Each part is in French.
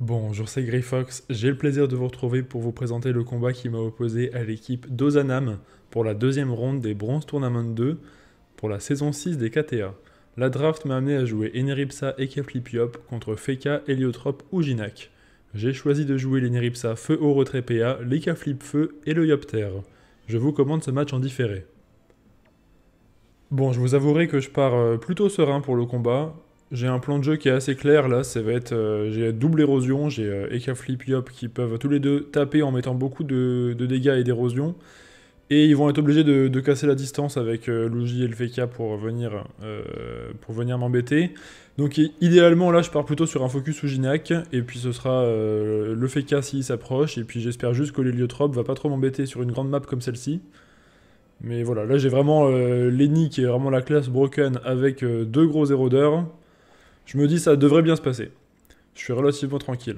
Bonjour, c'est Grey J'ai le plaisir de vous retrouver pour vous présenter le combat qui m'a opposé à l'équipe d'Ozanam pour la deuxième ronde des Bronze Tournament 2 pour la saison 6 des KTA. La draft m'a amené à jouer Eneripsa et Yop contre Feka, Heliotrope ou Jinak. J'ai choisi de jouer l'Eneripsa Feu au retrait PA, l'Ekaflip Feu et le Yopter. Je vous commande ce match en différé. Bon, je vous avouerai que je pars euh, plutôt serein pour le combat. J'ai un plan de jeu qui est assez clair là, ça va être euh, j'ai double érosion, j'ai Ekaflip euh, Eka Flip Yop qui peuvent tous les deux taper en mettant beaucoup de, dégâts et d'érosion. Et ils vont être obligés de, casser la distance avec euh, et le Feka pour venir, euh, pour venir m'embêter. Donc idéalement là je pars plutôt sur un focus ou Ginac, et puis ce sera le Feka s'il s'approche, et puis j'espère juste que l'héliotrope va pas trop m'embêter sur une grande map comme celle-ci. Mais voilà, là j'ai vraiment euh, Lenny qui est vraiment la classe broken avec deux gros érodeurs. Je me dis, ça devrait bien se passer. Je suis relativement tranquille.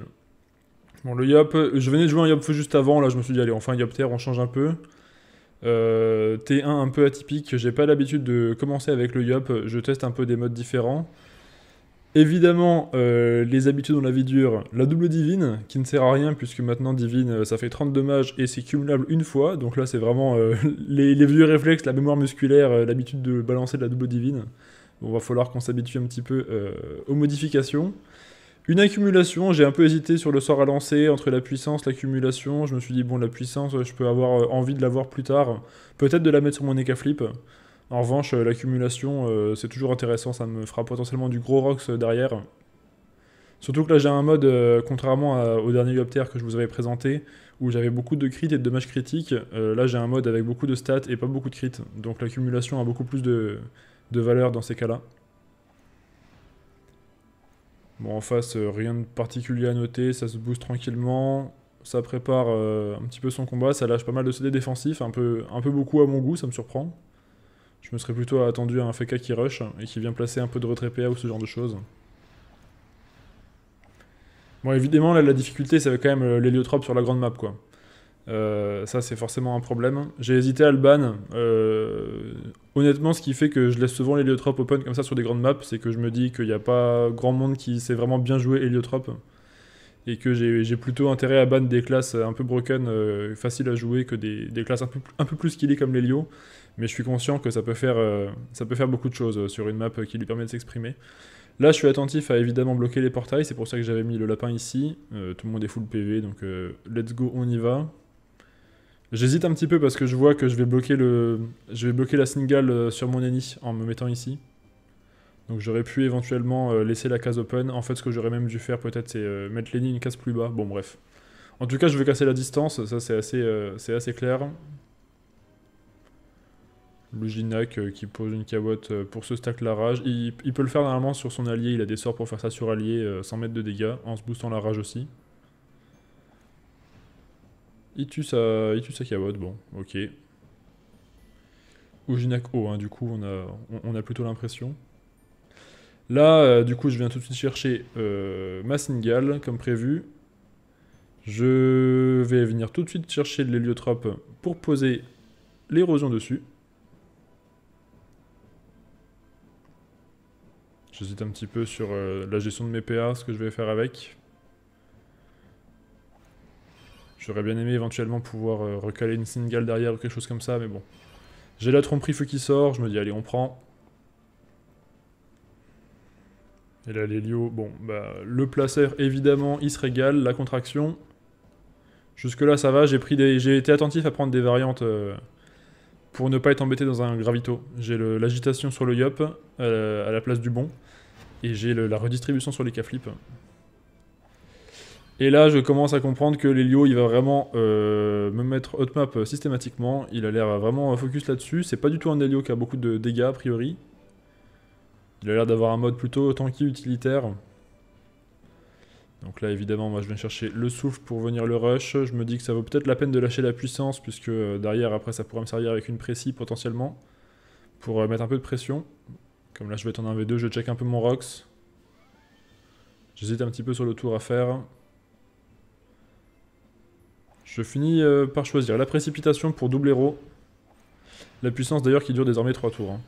Bon, le Yop, je venais de jouer un Yop juste avant, là je me suis dit, allez, enfin Yop Terre, on change un peu. Euh, T1 un peu atypique, j'ai pas l'habitude de commencer avec le Yop, je teste un peu des modes différents. Évidemment, euh, les habitudes dans la vie dure, la double divine, qui ne sert à rien, puisque maintenant divine, ça fait 30 dommages et c'est cumulable une fois, donc là c'est vraiment euh, les, les, vieux réflexes, la mémoire musculaire, l'habitude de balancer de la double divine. On va falloir qu'on s'habitue un petit peu euh, aux modifications. Une accumulation, j'ai un peu hésité sur le sort à lancer entre la puissance, l'accumulation. Je me suis dit, bon, la puissance, je peux avoir euh, envie de l'avoir plus tard. Peut-être de la mettre sur mon Ekaflip. En revanche, euh, l'accumulation, c'est toujours intéressant. Ça me fera potentiellement du gros rocks derrière. Surtout que là, j'ai un mode, contrairement au dernier Yopter que je vous avais présenté, où j'avais beaucoup de crit et de dommages critiques. là, j'ai un mode avec beaucoup de stats et pas beaucoup de crit. Donc l'accumulation a beaucoup plus de, de valeur dans ces cas-là. Bon, en face, euh, rien de particulier à noter, ça se booste tranquillement, ça prépare euh, un petit peu son combat, ça lâche pas mal de CD défensif. un peu, un peu beaucoup à mon goût, ça me surprend. Je me serais plutôt attendu à un FK qui rush et qui vient placer un peu de retrait ou ce genre de choses. Bon, évidemment, là, la difficulté, c'est quand même euh, l'héliotrope sur la grande map, quoi. Euh, ça, c'est forcément un problème. J'ai hésité à le ban. Euh, honnêtement, ce qui fait que je laisse souvent l'héliotrope open comme ça sur des grandes maps, c'est que je me dis qu'il n'y a pas grand monde qui sait vraiment bien jouer héliotrope. Et que j'ai plutôt intérêt à ban des classes un peu broken, euh, faciles à jouer, que des, classes un peu, plus skillées comme l'hélio. Mais je suis conscient que ça peut, faire, ça peut faire beaucoup de choses sur une map qui lui permet de s'exprimer. Là, je suis attentif à évidemment bloquer les portails, c'est pour ça que j'avais mis le lapin ici. tout le monde est full PV, donc let's go, on y va. J'hésite un petit peu parce que je vois que je vais bloquer, le... je vais bloquer la single euh, sur mon ennemi en me mettant ici. Donc j'aurais pu éventuellement euh, laisser la case open. En fait, ce que j'aurais même dû faire peut-être, c'est euh, mettre l'ennemi une case plus bas. Bon, bref. En tout cas, je veux casser la distance. Ça, c'est assez, c'est assez clair. Le qui pose une cabotte pour se stack la rage. Il, peut le faire normalement sur son allié. Il a des sorts pour faire ça sur allié, sans mettre de dégâts, en se boostant la rage aussi. Itus, à sa, bon, ok. Ojinac O, oh, hein, du coup, on a, on, a plutôt l'impression. Là, euh, du coup, je viens tout de suite chercher euh, ma Singal, comme prévu. Je vais venir tout de suite chercher l'héliotrope pour poser l'érosion dessus. J'hésite un petit peu sur euh, la gestion de mes PA, ce que je vais faire avec. J'aurais bien aimé éventuellement pouvoir euh, recaler une single derrière ou quelque chose comme ça, mais bon. J'ai la tromperie feu qui sort, je me dis allez on prend. Et là les l'hélio, bon bah le placer évidemment il se régale, la contraction. Jusque là ça va, j'ai pris des. j'ai été attentif à prendre des variantes euh, pour ne pas être embêté dans un gravito. J'ai l'agitation sur le yop euh, à la place du bon. Et j'ai la redistribution sur les k -flip. Et là, je commence à comprendre que l'Elio, il va vraiment euh, me mettre hotmap euh, systématiquement. Il a l'air vraiment euh, focus là-dessus. C'est pas du tout un Elio qui a beaucoup de dégâts, a priori. Il a l'air d'avoir un mode plutôt tanky, utilitaire. Donc là, évidemment, moi, je viens chercher le souffle pour venir le rush. Je me dis que ça vaut peut-être la peine de lâcher la puissance, puisque derrière, après, ça pourrait me servir avec une précis, potentiellement, pour mettre un peu de pression. Comme là, je vais être en 1v2, je check un peu mon Rox. J'hésite un petit peu sur le tour à faire. Je finis euh, par choisir la précipitation pour double héros. La puissance d'ailleurs qui dure désormais 3 tours. Hein.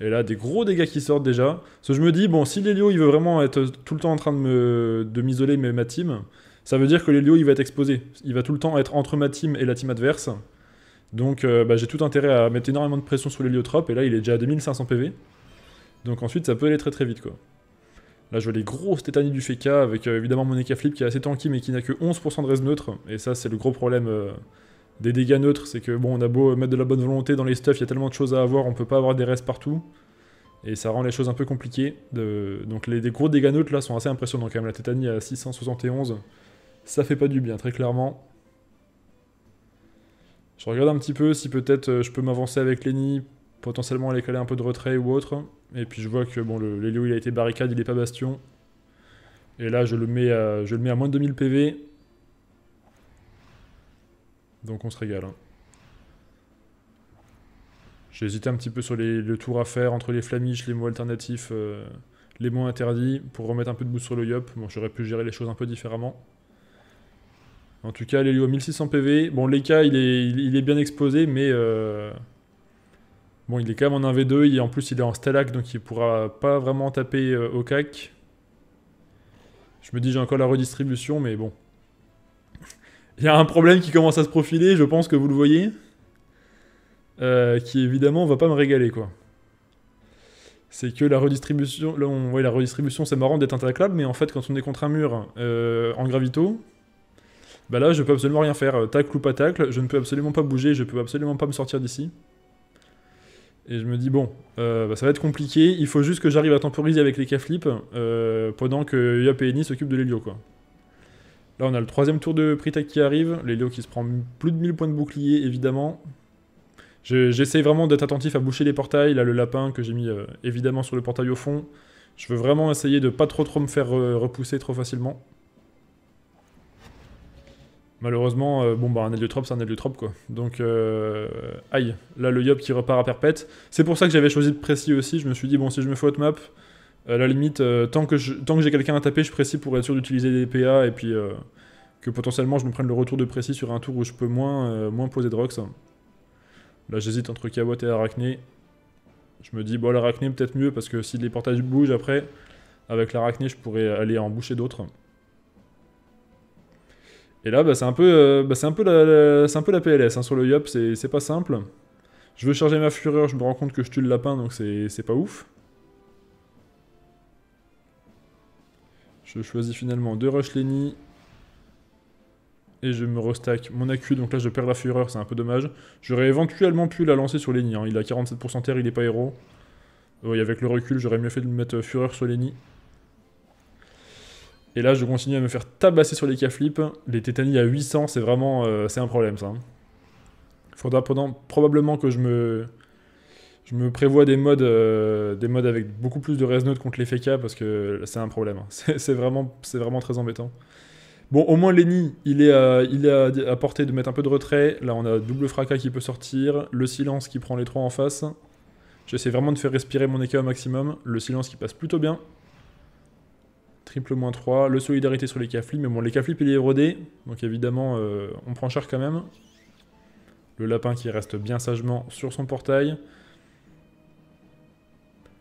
Et là, des gros dégâts qui sortent déjà. Parce que je me dis, bon, si l'Elio il veut vraiment être euh, tout le temps en train de m'isoler mais ma team, ça veut dire que l'Elio il va être exposé. Il va tout le temps être entre ma team et la team adverse. Donc euh, bah, j'ai tout intérêt à mettre énormément de pression sur l'héliotrope. Et là, il est déjà à 2500 PV. Donc ensuite, ça peut aller très très vite quoi. Là, je vois les grosses tétanies du Feka avec euh, évidemment mon Eka Flip qui est assez tanky mais qui n'a que 11% de res neutre. Et ça, c'est le gros problème euh, des dégâts neutres. C'est que bon, on a beau euh, mettre de la bonne volonté dans les stuffs, il y a tellement de choses à avoir, on peut pas avoir des restes partout. Et ça rend les choses un peu compliquées. Donc les, les, gros dégâts neutres là sont assez impressionnants quand même. La tétanie à 671, ça fait pas du bien, très clairement. Je regarde un petit peu si peut-être je peux m'avancer avec Lenny potentiellement aller caler un peu de retrait ou autre. Et puis je vois que bon, l'Elio il a été barricade, il n'est pas bastion. Et là je le mets à, je le mets à moins de 2000 PV. Donc on se régale. Hein. J'ai hésité un petit peu sur le tour à faire entre les flamiches, les mots alternatifs, euh, les mots interdits, pour remettre un peu de boost sur le Yop. Bon, j'aurais pu gérer les choses un peu différemment. En tout cas, l'Elio 1600 PV. Bon, l'Eka, il est, est bien exposé, mais... Euh, Bon, il est quand même en 1v2, et en plus il est en Stellac, donc il pourra pas vraiment taper euh, au cac. Je me dis j'ai encore la redistribution, mais bon. il y a un problème qui commence à se profiler, je pense que vous le voyez. Euh, qui évidemment va pas me régaler, quoi. C'est que la redistribution, là on voit la redistribution, c'est marrant d'être intaclable, mais en fait quand on est contre un mur euh, en gravito, bah là je peux absolument rien faire. Tacle ou pas tacle, je ne peux absolument pas bouger, je peux absolument pas me sortir d'ici. Et je me dis, bon, euh, bah, ça va être compliqué, il faut juste que j'arrive à temporiser avec les K-Flip euh, pendant que Yop et Eni s'occupent de l'Elio, quoi. Là, on a le troisième tour de Pritak qui arrive, l'Elio qui se prend plus de 1000 points de bouclier, évidemment. J'essaie vraiment d'être attentif à boucher les portails, là, le lapin que j'ai mis euh, évidemment sur le portail au fond. Je veux vraiment essayer de pas trop trop me faire repousser trop facilement. Malheureusement, euh, bon, bah, un héliotrope, c'est un héliotrope, quoi. Donc, euh, aïe. Là, le Yop qui repart à perpète. C'est pour ça que j'avais choisi de précis aussi. Je me suis dit, bon, si je me fais map, à la limite, euh, tant que j'ai quelqu'un à taper, je précis pour être sûr d'utiliser des PA et puis que potentiellement je me prenne le retour de précis sur un tour où je peux moins, moins poser de Là, j'hésite entre Kawat et Arachné. Je me dis, bon, l'Arachné, peut-être mieux parce que si les portages bougent après, avec l'Arachné, je pourrais aller en boucher d'autres. Et là, bah, c'est un, euh, bah, un, un, peu la PLS. Hein, sur le Yop, c'est pas simple. Je veux charger ma fureur, je me rends compte que je tue le lapin, donc c'est pas ouf. Je choisis finalement deux rush Lenny. Et je me restack mon AQ, donc là je perds la fureur, c'est un peu dommage. J'aurais éventuellement pu la lancer sur Lenny, hein. il a 47% terre, il est pas héros. Oui, avec le recul, j'aurais mieux fait de mettre euh, fureur sur Lenny. Et là, je continue à me faire tabasser sur les K flip. Les tétanies à 800, c'est vraiment euh, c'est un problème ça. Il faudra probablement que je me je me prévois des modes euh, des modes avec beaucoup plus de resnote contre les FK parce que c'est un problème. Hein. C'est vraiment vraiment très embêtant. Bon, au moins Lenny, il est, à, il à, portée de mettre un peu de retrait. Là, on a double fracas qui peut sortir, le silence qui prend les trois en face. J'essaie vraiment de faire respirer mon EK au maximum. Le silence qui passe plutôt bien. Triple moins 3, le solidarité sur les caflips, mais bon, les caflips il est érodé, donc évidemment, euh, on prend cher quand même. Le lapin qui reste bien sagement sur son portail.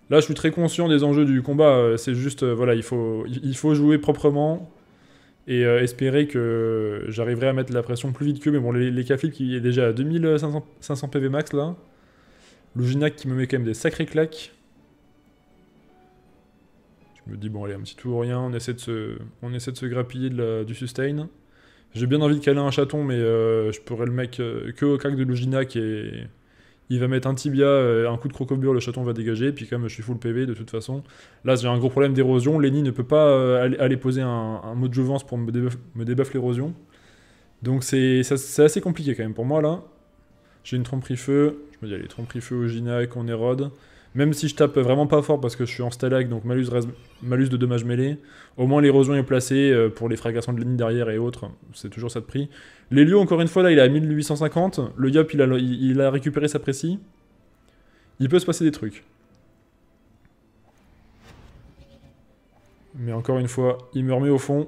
Là, je suis très conscient des enjeux du combat, euh, c'est juste, euh, voilà, il faut, il faut jouer proprement et espérer que j'arriverai à mettre la pression plus vite que mais bon, les, les qui est déjà à 2500 PV max là. Luginac qui me met quand même des sacrés claques. Je me dis, bon, allez, un petit tour rien, on essaie de se, on essaie de se grappiller du sustain. J'ai bien envie de caler un chaton, mais euh, je pourrais le mec euh, que au crack de qui et il va mettre un tibia, euh, un coup de crocobure, le chaton va dégager. Puis comme je suis full PV de toute façon, là j'ai un gros problème d'érosion. Lenny ne peut pas aller, poser un, mot de jouvence pour me, débuff, l'érosion. Donc c'est assez compliqué quand même pour moi là. J'ai une tromperie feu, je me dis allez, tromperie feu au Ginac, on érode. Même si je tape vraiment pas fort parce que je suis en stalag, donc malus, malus de dommages mêlés, au moins l'érosion est placée euh, pour les fracassants de ligne derrière et autres, c'est toujours ça de prix. lieux encore une fois, là, il est à 1850, le Yop, il a, a récupéré sa précis. Il peut se passer des trucs. Mais encore une fois, il me remet au fond.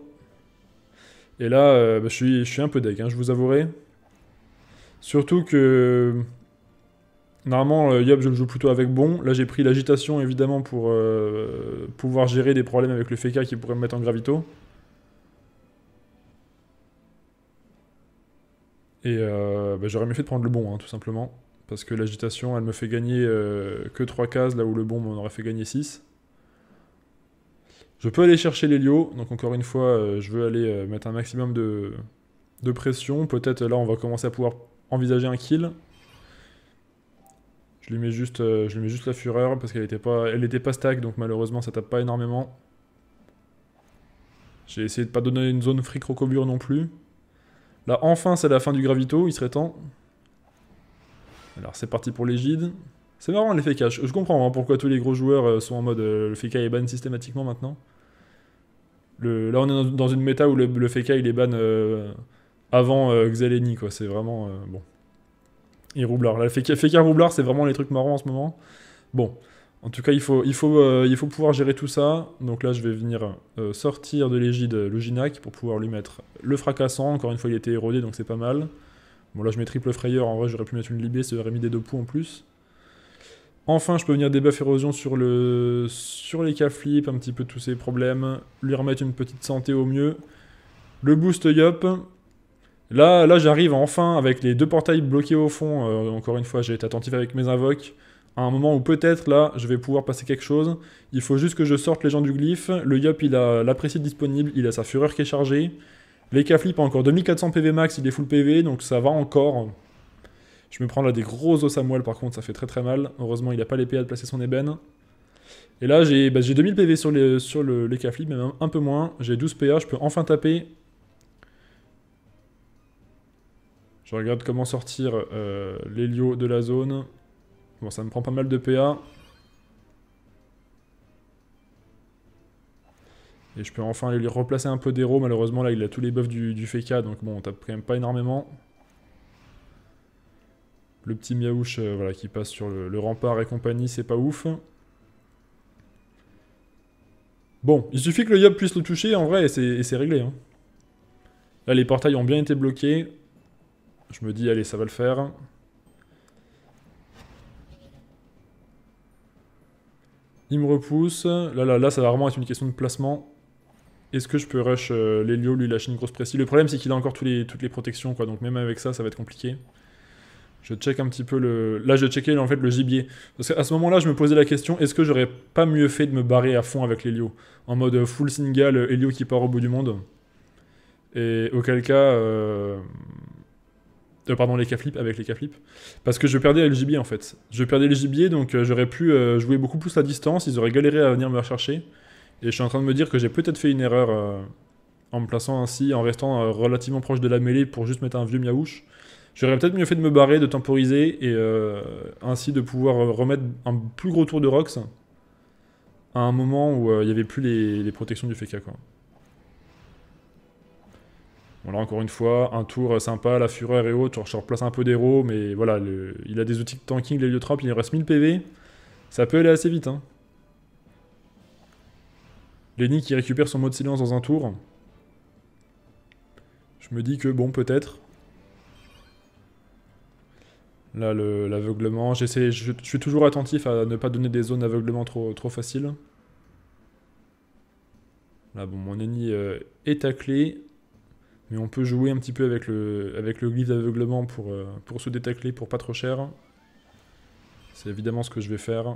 Et là, euh, bah, je, suis, je suis un peu deck, hein, je vous avouerai. Surtout que Normalement, euh, Yop, je le joue plutôt avec bon. Là, j'ai pris l'agitation, évidemment, pour euh, pouvoir gérer des problèmes avec le FK qui pourrait me mettre en gravito. Et euh, bah, j'aurais mieux fait de prendre le bon, hein, tout simplement. Parce que l'agitation, elle me fait gagner que 3 cases, là où le bon m'en aurait fait gagner 6. Je peux aller chercher les l'hélio. Donc, encore une fois, je veux aller mettre un maximum de pression. Peut-être, là, on va commencer à pouvoir envisager un kill. Je lui mets juste, euh, je mets juste la fureur parce qu'elle était pas, elle était pas stack, donc malheureusement ça tape pas énormément. J'ai essayé de pas donner une zone free crocobure non plus. Là enfin c'est la fin du gravito, il serait temps. Alors c'est parti pour l'égide. C'est marrant les cash. Je comprends hein, pourquoi tous les gros joueurs euh, sont en mode euh, le FK est ban systématiquement maintenant. là on est dans une méta où le, le il est ban avant Xeleni quoi. C'est vraiment bon. Et Roublard. Là, fait Roublard, c'est vraiment les trucs marrants en ce moment. Bon. En tout cas, il faut, il faut, euh, il faut pouvoir gérer tout ça. Donc là, je vais venir euh, sortir de l'égide le Ginac pour pouvoir lui mettre le fracassant. Encore une fois, il était érodé, donc c'est pas mal. Bon, là, je mets triple frayeur. En vrai, j'aurais pu mettre une libée, ça aurait mis des deux poux en plus. Enfin, je peux venir débuff érosion sur, le... sur les cas un petit peu tous ces problèmes. Lui remettre une petite santé au mieux. Le boost yop. Là, là j'arrive enfin avec les deux portails bloqués au fond. Euh, encore une fois, j'ai été attentif avec mes invoques. À un moment où peut-être là, je vais pouvoir passer quelque chose. Il faut juste que je sorte les gens du glyphe. Le Yop, il a la disponible. Il a sa fureur qui est chargée. Les a encore 2400 PV max. Il est full PV, donc ça va encore. Je me prends là des gros os à moelle, par contre, ça fait très très mal. Heureusement, il n'a pas les PA de placer son ébène. Et là, j'ai 2000 bah, PV sur les, sur même un peu moins. J'ai 12 PA, je peux enfin taper. regarde comment sortir euh, de la zone. Bon, ça me prend pas mal de PA. Et je peux enfin lui replacer un peu d'héros. Malheureusement, là, il a tous les buffs du, du FK, donc bon, on tape quand même pas énormément. Le petit miaouche euh, voilà, qui passe sur le, rempart et compagnie, c'est pas ouf. Bon, il suffit que le Yob puisse le toucher, en vrai, et c'est réglé. Hein. Là, les portails ont bien été bloqués. Je me dis, allez, ça va le faire. Il me repousse. Là, là, là, ça va vraiment être une question de placement. Est-ce que je peux rush euh, lui lâcher une grosse pressie Le problème, c'est qu'il a encore toutes les protections, quoi. Donc même avec ça, ça va être compliqué. Je check un petit peu le... Là, je checkais en fait le gibier. Parce qu'à ce moment-là, je me posais la question, est-ce que j'aurais pas mieux fait de me barrer à fond avec l'Elio En mode full single, Helio qui part au bout du monde. Et auquel cas, euh, euh, pardon, les k avec les k Parce que je perdais le gibier en fait. Je perdais le gibier donc euh, j'aurais pu euh, jouer beaucoup plus à distance, ils auraient galéré à venir me rechercher. Et je suis en train de me dire que j'ai peut-être fait une erreur en me plaçant ainsi, en restant relativement proche de la mêlée pour juste mettre un vieux miaouche. J'aurais peut-être mieux fait de me barrer, de temporiser et ainsi de pouvoir remettre un plus gros tour de Rox à un moment où il n'y avait plus les, les protections du FK quoi. Voilà, encore une fois, un tour sympa, la fureur et autres. Je replace un peu d'héros, mais voilà, il a des outils de tanking, les l'héliotrope, il lui reste 1000 PV. Ça peut aller assez vite. Hein. Lenny qui récupère son mode silence dans un tour. Je me dis que bon, peut-être. Là, l'aveuglement. J'essaie, je, suis toujours attentif à ne pas donner des zones d'aveuglement trop, trop faciles. Là, bon, mon ennemi euh, est à clé mais on peut jouer un petit peu avec le, avec le glyphe d'aveuglement pour, euh, pour se détacler pour pas trop cher. C'est évidemment ce que je vais faire.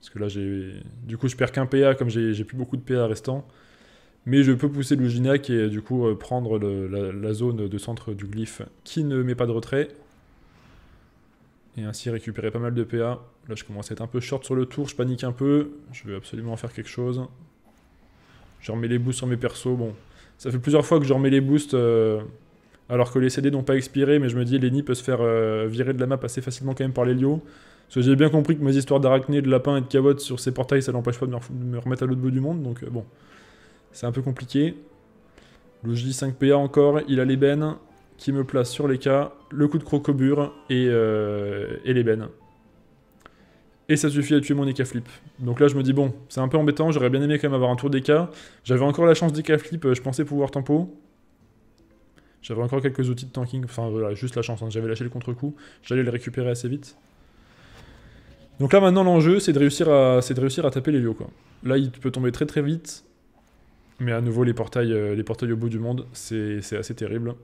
Parce que là, j'ai du coup, je perds qu'un PA comme j'ai plus beaucoup de PA restant. Mais je peux pousser le et du coup euh, prendre la, zone de centre du glyphe qui ne met pas de retrait. Et ainsi récupérer pas mal de PA. Là, je commence à être un peu short sur le tour, je panique un peu. Je veux absolument faire quelque chose. Je remets les bouts sur mes persos. Bon, ça fait plusieurs fois que j'en remets les boosts euh, alors que les CD n'ont pas expiré, mais je me dis Lenny peut se faire euh, virer de la map assez facilement quand même par les Parce que j'ai bien compris que mes histoires d'arachné, de lapin et de cavotte sur ces portails, ça n'empêche pas de me, remettre à l'autre bout du monde. Donc euh, bon, c'est un peu compliqué. Le 5 pa encore, il a l'ébène qui me place sur les cas, le coup de crocobure et, et l'ébène et ça suffit à tuer mon Ekaflip. Flip. Donc là, je me dis, bon, c'est un peu embêtant, j'aurais bien aimé quand même avoir un tour d'Eka. J'avais encore la chance d'Ekaflip Flip, euh, je pensais pouvoir tempo. J'avais encore quelques outils de tanking, enfin voilà, juste la chance, hein. j'avais lâché le contre-coup, j'allais le récupérer assez vite. Donc là maintenant l'enjeu c'est de réussir à de réussir à taper les lieux quoi. Là il peut tomber très très vite, mais à nouveau les portails euh, les portails au bout du monde c'est assez terrible.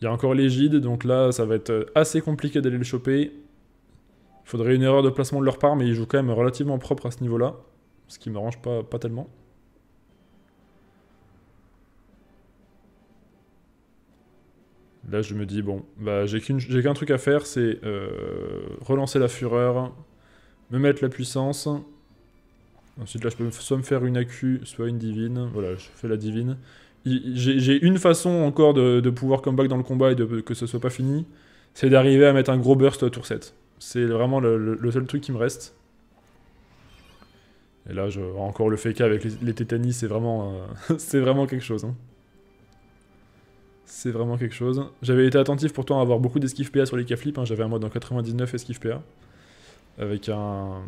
Il y a encore l'égide, donc là, ça va être euh, assez compliqué d'aller le choper. Il faudrait une erreur de placement de leur part, mais ils jouent quand même relativement propre à ce niveau-là. Ce qui ne m'arrange pas, pas tellement. Là, je me dis, bon, bah, j'ai qu'un truc à faire, c'est euh, relancer la fureur, me mettre la puissance. Ensuite, là, je peux soit me faire une accu, soit une divine. Voilà, je fais la divine j'ai une façon encore de, pouvoir comeback dans le combat et de, que ce soit pas fini, c'est d'arriver à mettre un gros burst tour 7. C'est vraiment le, seul truc qui me reste. Et là, je, encore le FK avec les, les tétanies, c'est vraiment, euh, vraiment quelque chose. Hein. C'est vraiment quelque chose. J'avais été attentif pourtant à avoir beaucoup d'esquive PA sur les K-Flip. Hein. J'avais un mode en 99 esquive PA. Avec un,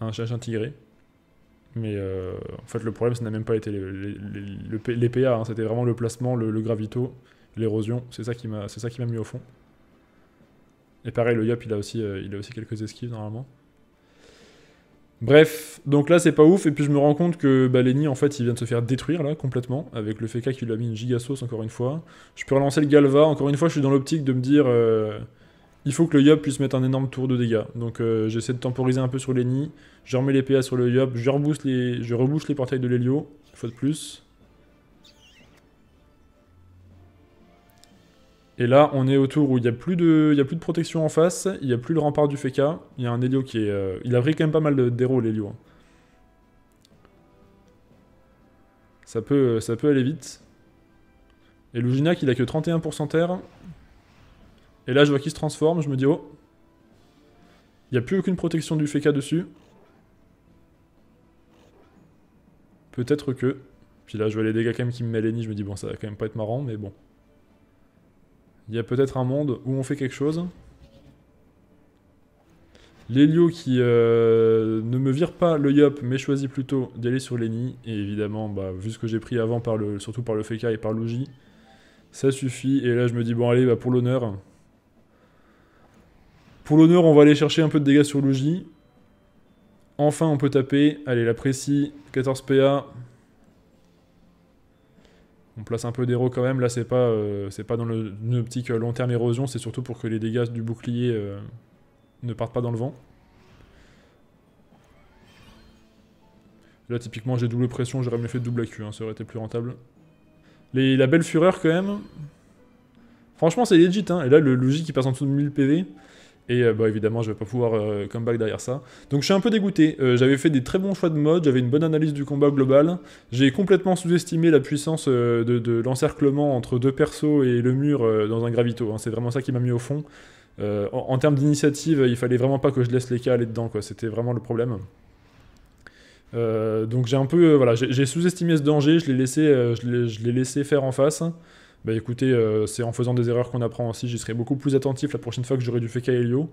un intégré. Mais euh, en fait, le problème, ça n'a même pas été les, PA, hein. c'était vraiment le placement, le, gravito, l'érosion. C'est ça qui m'a, c'est ça qui m'a mis au fond. Et pareil, le Yop, il a aussi, euh, il a aussi quelques esquives normalement. Bref, donc là c'est pas ouf, et puis je me rends compte que bah, Lenny en fait il vient de se faire détruire là complètement, avec le FK qui lui a mis une giga sauce encore une fois. Je peux relancer le Galva, encore une fois je suis dans l'optique de me dire euh, il faut que le Yop puisse mettre un énorme tour de dégâts. Donc euh, j'essaie de temporiser un peu sur les nids. Je remets les PA sur le Yop. Je, rebouche les, je rebouche les portails de l'Helio. Faut de plus. Et là, on est au tour où il n'y a, plus de... Il a plus de protection en face. Il n'y a plus le rempart du Feka. Il y a un Helio qui est... Euh, il a pris quand même pas mal d'héros, l'Hélio. Hein. Ça peut, ça peut aller vite. Et Luginac, il a que 31% terre. Et là, je vois qu'il se transforme, je me dis, oh. Il n'y a plus aucune protection du FK dessus. Peut-être que... Puis là, je vois les dégâts quand même qui me met je me dis, bon, ça va quand même pas être marrant, mais bon. Il y a peut-être un monde où on fait quelque chose. L'Elio qui euh, ne me vire pas le Yop, mais choisit plutôt d'aller sur Lenny. Et évidemment, bah, vu ce que j'ai pris avant, surtout par le FK et par l'Ouji, ça suffit. Et là, je me dis, bon, allez, bah, pour l'honneur, pour l'honneur, on va aller chercher un peu de dégâts sur Logi. Enfin, on peut taper. Allez, la précis, 14 PA. On place un peu d'héros quand même. Là, c'est pas, euh, c'est pas dans le, une optique euh, long terme érosion. C'est surtout pour que les dégâts du bouclier euh, ne partent pas dans le vent. Là, typiquement, j'ai double pression. J'aurais mieux fait double AQ. Hein. ça aurait été plus rentable. Les, la belle fureur quand même. Franchement, c'est legit. Hein. Et là, le logis qui passe en dessous de 1000 PV. Et euh, bah, évidemment, je vais pas pouvoir euh, comeback derrière ça. Donc je suis un peu dégoûté. Euh, j'avais fait des très bons choix de mode, j'avais une bonne analyse du combat global. J'ai complètement sous-estimé la puissance de, l'encerclement entre deux persos et le mur dans un gravito. Hein. C'est vraiment ça qui m'a mis au fond. En, termes d'initiative, il fallait vraiment pas que je laisse les cas aller dedans. Quoi. C'était vraiment le problème. donc j'ai un peu voilà j'ai, sous-estimé ce danger, je l'ai laissé je l'ai laissé faire en face bah écoutez, euh, c'est en faisant des erreurs qu'on apprend aussi. J'y serai beaucoup plus attentif la prochaine fois que j'aurai du faire Helio.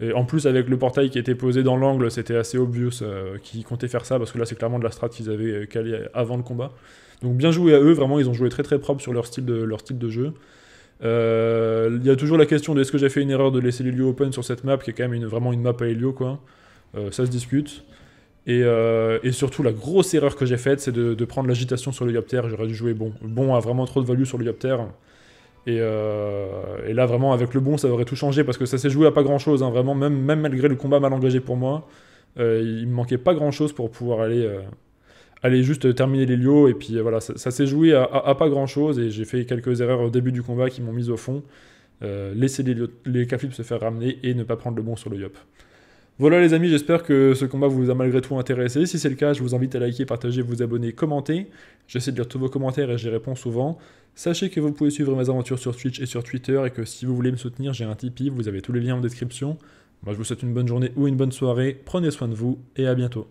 Et en plus, avec le portail qui était posé dans l'angle, c'était assez obvious euh, qu'ils comptaient faire ça, parce que là, c'est clairement de la strat qu'ils avaient euh, calé avant le combat. Donc bien joué à eux, vraiment, ils ont joué très très propre sur leur style de, leur de jeu. Il y a toujours la question de est-ce que j'ai fait une erreur de laisser l'Helio open sur cette map, qui est quand même vraiment une map à Helio, quoi. ça se discute. Euh, et, surtout, la grosse erreur que j'ai faite, c'est de, prendre l'agitation sur le Yopter. J'aurais dû jouer bon. Bon a vraiment trop de value sur le Et, euh, et, là, vraiment, avec le bon, ça aurait tout changé parce que ça s'est joué à pas grand chose. Hein. vraiment, même, malgré le combat mal engagé pour moi, euh, il me manquait pas grand chose pour pouvoir euh, aller, juste terminer les lieux Et puis voilà, ça, s'est joué à, pas grand chose. Et j'ai fait quelques erreurs au début du combat qui m'ont mis au fond. laisser les, les se faire ramener et ne pas prendre le bon sur le yop. Voilà les amis, j'espère que ce combat vous a malgré tout intéressé. Si c'est le cas, je vous invite à liker, partager, vous abonner, commenter. J'essaie de lire tous vos commentaires et j'y réponds souvent. Sachez que vous pouvez suivre mes aventures sur Twitch et sur Twitter et que si vous voulez me soutenir, j'ai un Tipeee, vous avez tous les liens en description. Moi je vous souhaite une bonne journée ou une bonne soirée, prenez soin de vous et à bientôt.